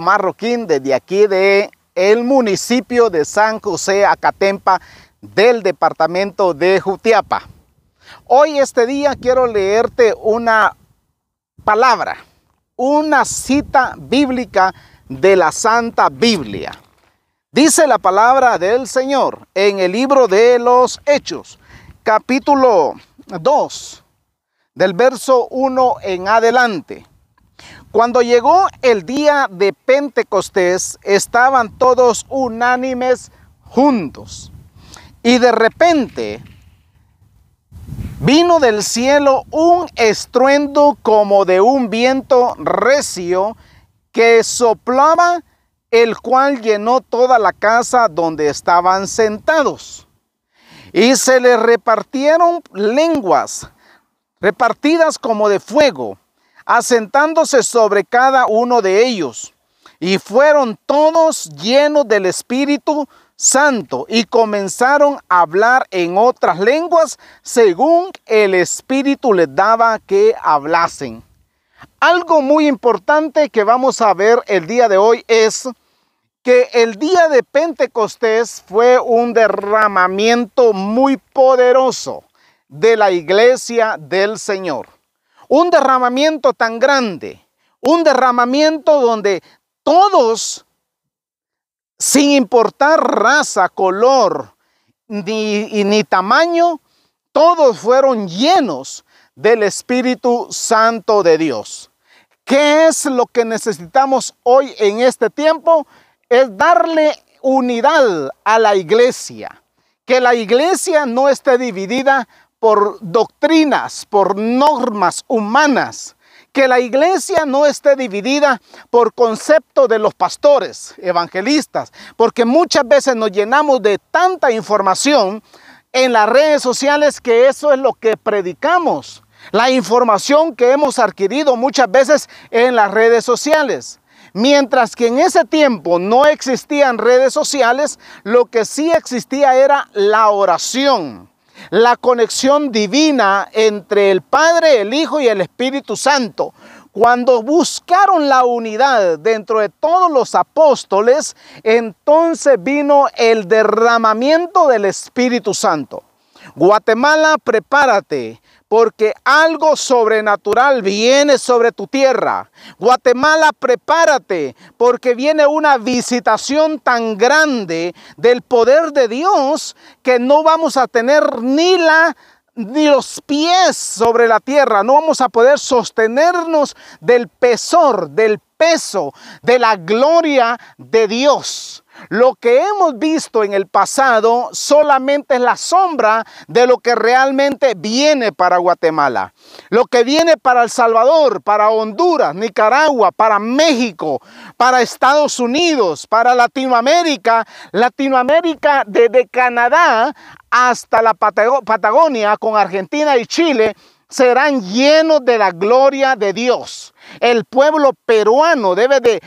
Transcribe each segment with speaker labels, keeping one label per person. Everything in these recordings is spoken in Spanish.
Speaker 1: Marroquín desde aquí de el municipio de San José Acatempa del departamento de Jutiapa. Hoy este día quiero leerte una palabra, una cita bíblica de la Santa Biblia. Dice la palabra del Señor en el libro de los Hechos, capítulo 2, del verso 1 en adelante. Cuando llegó el día de Pentecostés, estaban todos unánimes juntos. Y de repente vino del cielo un estruendo como de un viento recio que soplaba, el cual llenó toda la casa donde estaban sentados. Y se le repartieron lenguas repartidas como de fuego asentándose sobre cada uno de ellos. Y fueron todos llenos del Espíritu Santo y comenzaron a hablar en otras lenguas según el Espíritu les daba que hablasen. Algo muy importante que vamos a ver el día de hoy es que el día de Pentecostés fue un derramamiento muy poderoso de la iglesia del Señor. Un derramamiento tan grande, un derramamiento donde todos, sin importar raza, color ni, ni tamaño, todos fueron llenos del Espíritu Santo de Dios. ¿Qué es lo que necesitamos hoy en este tiempo? Es darle unidad a la iglesia. Que la iglesia no esté dividida por doctrinas, por normas humanas. Que la iglesia no esté dividida por concepto de los pastores, evangelistas, porque muchas veces nos llenamos de tanta información en las redes sociales que eso es lo que predicamos. La información que hemos adquirido muchas veces en las redes sociales. Mientras que en ese tiempo no existían redes sociales, lo que sí existía era la oración la conexión divina entre el Padre, el Hijo y el Espíritu Santo. Cuando buscaron la unidad dentro de todos los apóstoles, entonces vino el derramamiento del Espíritu Santo. Guatemala, prepárate porque algo sobrenatural viene sobre tu tierra. Guatemala, prepárate, porque viene una visitación tan grande del poder de Dios que no vamos a tener ni la ni los pies sobre la tierra, no vamos a poder sostenernos del pesor, del peso, de la gloria de Dios. Lo que hemos visto en el pasado solamente es la sombra de lo que realmente viene para Guatemala. Lo que viene para El Salvador, para Honduras, Nicaragua, para México, para Estados Unidos, para Latinoamérica, Latinoamérica desde Canadá hasta la Patagonia con Argentina y Chile, serán llenos de la gloria de Dios. El pueblo peruano debe de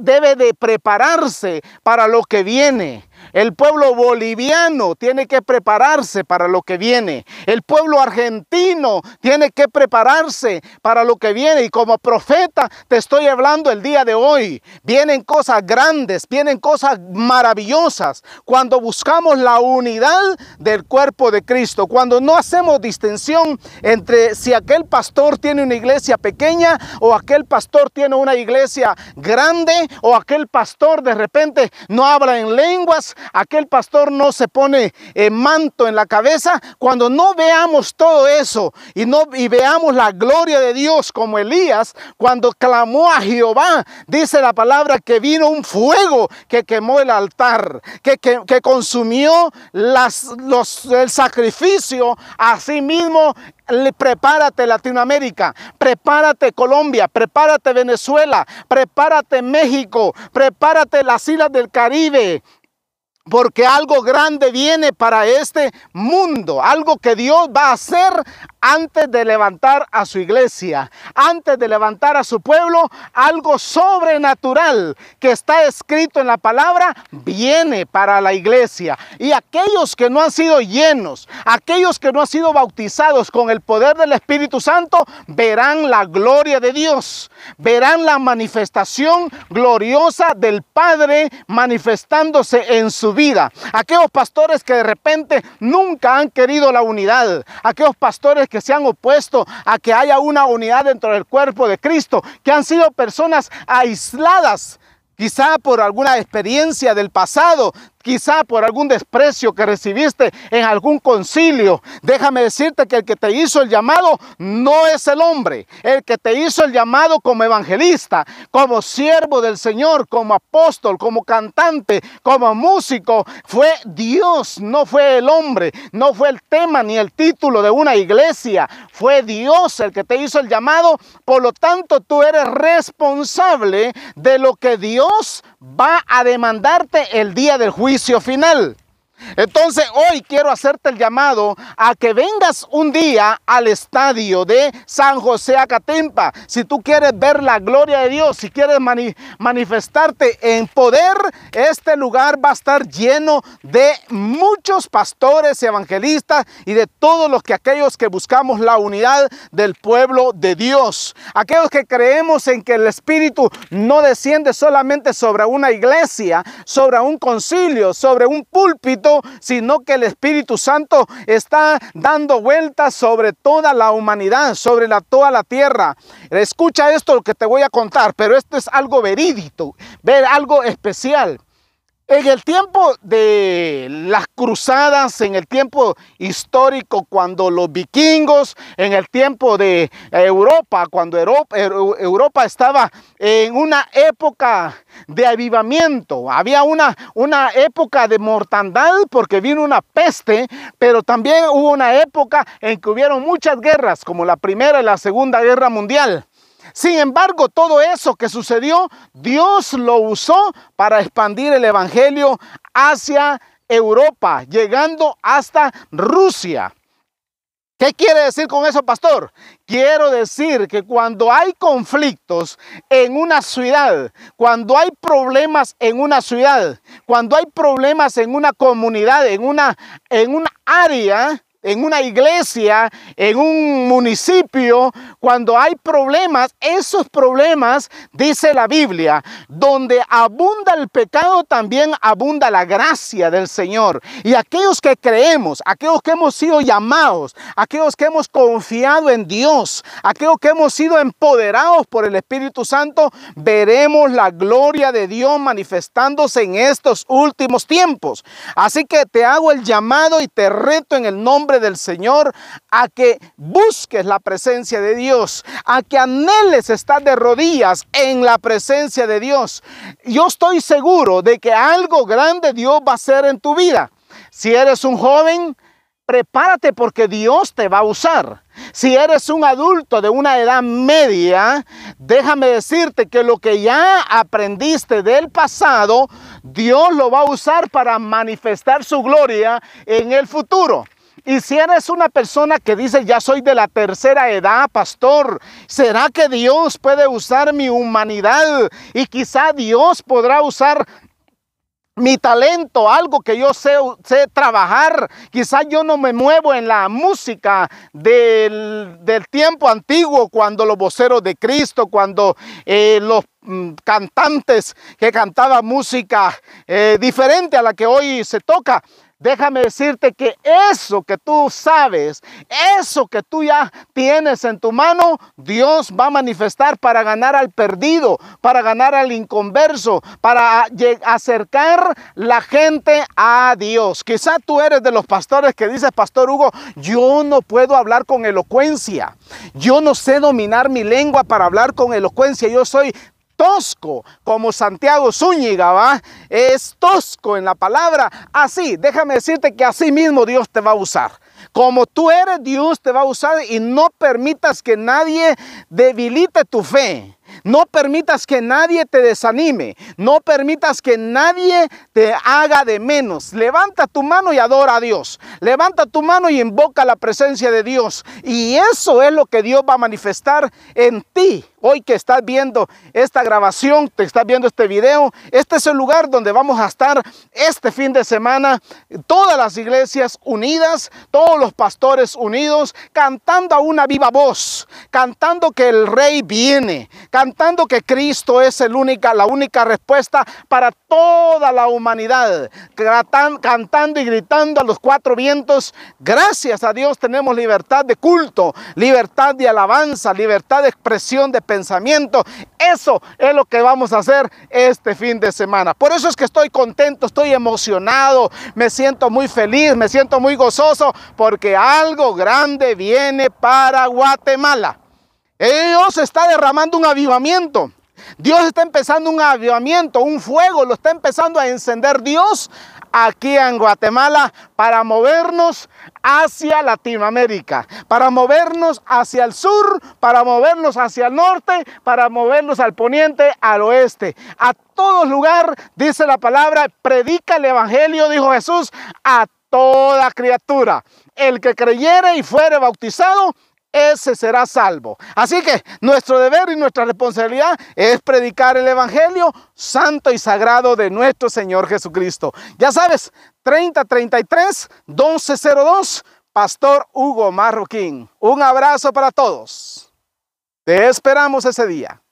Speaker 1: debe de prepararse para lo que viene. El pueblo boliviano tiene que prepararse para lo que viene. El pueblo argentino tiene que prepararse para lo que viene. Y como profeta te estoy hablando el día de hoy. Vienen cosas grandes, vienen cosas maravillosas. Cuando buscamos la unidad del cuerpo de Cristo, cuando no hacemos distinción entre si aquel pastor tiene una iglesia pequeña o aquel pastor tiene una iglesia grande o aquel pastor de repente no habla en lenguas Aquel pastor no se pone eh, manto en la cabeza cuando no veamos todo eso y, no, veamos la gloria de Dios como Elías cuando clamó a Jehová. Dice la palabra que vino un fuego que quemó el altar, que, consumió las, los, el sacrificio. mismo prepárate Latinoamérica, prepárate Colombia, prepárate Venezuela, prepárate México, prepárate las islas del Caribe, porque algo grande viene para este mundo, algo que Dios va a hacer antes de levantar a su iglesia, antes de levantar a su pueblo, algo sobrenatural que está escrito en la palabra, viene para la iglesia. Y aquellos que no han sido llenos, aquellos que no han sido bautizados con el poder del Espíritu Santo, verán la gloria de Dios, verán la manifestación gloriosa del Padre manifestándose en su vida. Aquellos pastores que de repente nunca han querido la unidad. Aquellos pastores que se han opuesto a que haya una unidad dentro del cuerpo de Cristo. Que han sido personas aisladas quizá por alguna experiencia del pasado, quizá por algún desprecio que recibiste en algún concilio. Déjame decirte que el que te hizo el llamado no es el hombre. El que te hizo el llamado como evangelista, como siervo del Señor, como apóstol, como cantante, como músico, fue Dios, no fue el hombre, no fue el tema ni el título de una iglesia. Fue Dios el que te hizo el llamado. Por lo tanto, tú eres responsable de lo que Dios va a demandarte el día del juicio final. Entonces hoy quiero hacerte el llamado a que vengas un día al estadio de San José Acatempa. Si tú quieres ver la gloria de Dios, si quieres manifestarte en poder, este lugar va a estar lleno de muchos pastores, y evangelistas y de todos los que aquellos que buscamos la unidad del pueblo de Dios. Aquellos que creemos en que el Espíritu no desciende solamente sobre una iglesia, sobre un concilio, sobre un púlpito, sino que el Espíritu Santo está dando vueltas sobre toda la humanidad, sobre la, toda la tierra. Escucha esto lo que te voy a contar, pero esto es algo verídico, ver algo especial. En el tiempo de las cruzadas, en el tiempo histórico, cuando los vikingos, en el tiempo de Europa, cuando er, Europa, estaba en una época de avivamiento, había una, una época de mortandad porque vino una peste, pero también hubo una época en que hubieron muchas guerras, como la Primera y la Segunda Guerra Mundial. Sin embargo, todo eso que sucedió, Dios lo usó para expandir el Evangelio hacia Europa, llegando hasta Rusia. ¿Qué quiere decir con eso, pastor? Quiero decir que cuando hay conflictos en una ciudad, cuando hay problemas en una ciudad, cuando hay problemas en una comunidad, en una, en una área, en una iglesia, en un municipio, cuando hay problemas, esos problemas, dice la Biblia, donde abunda el pecado, también abunda la gracia del Señor. Y aquellos que creemos, aquellos que hemos sido llamados, aquellos que hemos confiado en Dios, aquellos que hemos sido empoderados por el Espíritu Santo, veremos la gloria de Dios manifestándose en estos últimos tiempos. Así que te hago el llamado y te reto en el nombre del Señor a que busques la presencia de Dios, a que anheles estar de rodillas en la presencia de Dios. Yo estoy seguro de que algo grande Dios va a hacer en tu vida. Si eres un joven, prepárate porque Dios te va a usar. Si eres un adulto de una edad media, déjame decirte que lo que ya aprendiste del pasado, Dios lo va a usar para manifestar su gloria en el futuro. Y si eres una persona que dice, ya soy de la tercera edad, pastor, ¿será que Dios puede usar mi humanidad? Y quizá Dios podrá usar mi talento, algo que yo sé, sé trabajar. Quizá yo no me muevo en la música del, tiempo antiguo, cuando los voceros de Cristo, cuando eh, los mm, cantantes que cantaban música eh, diferente a la que hoy se toca. Déjame decirte que eso que tú sabes, eso que tú ya tienes en tu mano, Dios va a manifestar para ganar al perdido, para ganar al inconverso, para acercar la gente a Dios. Quizá tú eres de los pastores que dices, Pastor Hugo, yo no puedo hablar con elocuencia. Yo no sé dominar mi lengua para hablar con elocuencia. Yo soy tosco, como Santiago Zúñiga, ¿va? Es tosco en la palabra. Así, déjame decirte que así mismo Dios te va a usar. Como tú eres, Dios te va a usar y no permitas que nadie debilite tu fe. No permitas que nadie te desanime. No permitas que nadie te haga de menos. Levanta tu mano y adora a Dios. Levanta tu mano y invoca la presencia de Dios. Y eso es lo que Dios va a manifestar en ti Hoy que estás viendo esta grabación, te estás viendo este video, este es el lugar donde vamos a estar este fin de semana, todas las iglesias unidas, todos los pastores unidos, cantando a una viva voz, cantando que el rey viene, cantando que Cristo es la única respuesta para toda la humanidad, cantando y gritando a los cuatro vientos, gracias a Dios tenemos libertad de culto, libertad de alabanza, libertad de expresión de pensamiento. Eso es lo que vamos a hacer este fin de semana. Por eso es que estoy contento, estoy emocionado, me siento muy feliz, me siento muy gozoso, porque algo grande viene para Guatemala. Dios está derramando un avivamiento. Dios está empezando un avivamiento, un fuego, lo está empezando a encender Dios aquí en Guatemala para movernos hacia Latinoamérica, para movernos hacia el sur, para movernos hacia el norte, para movernos al poniente, al oeste. A todo lugar, dice la palabra, predica el Evangelio, dijo Jesús, a toda criatura. El que creyere y fuere bautizado, ese será salvo. Así que nuestro deber y nuestra responsabilidad es predicar el Evangelio santo y sagrado de nuestro Señor Jesucristo. Ya sabes, 3033 1202, Pastor Hugo Marroquín. Un abrazo para todos. Te esperamos ese día.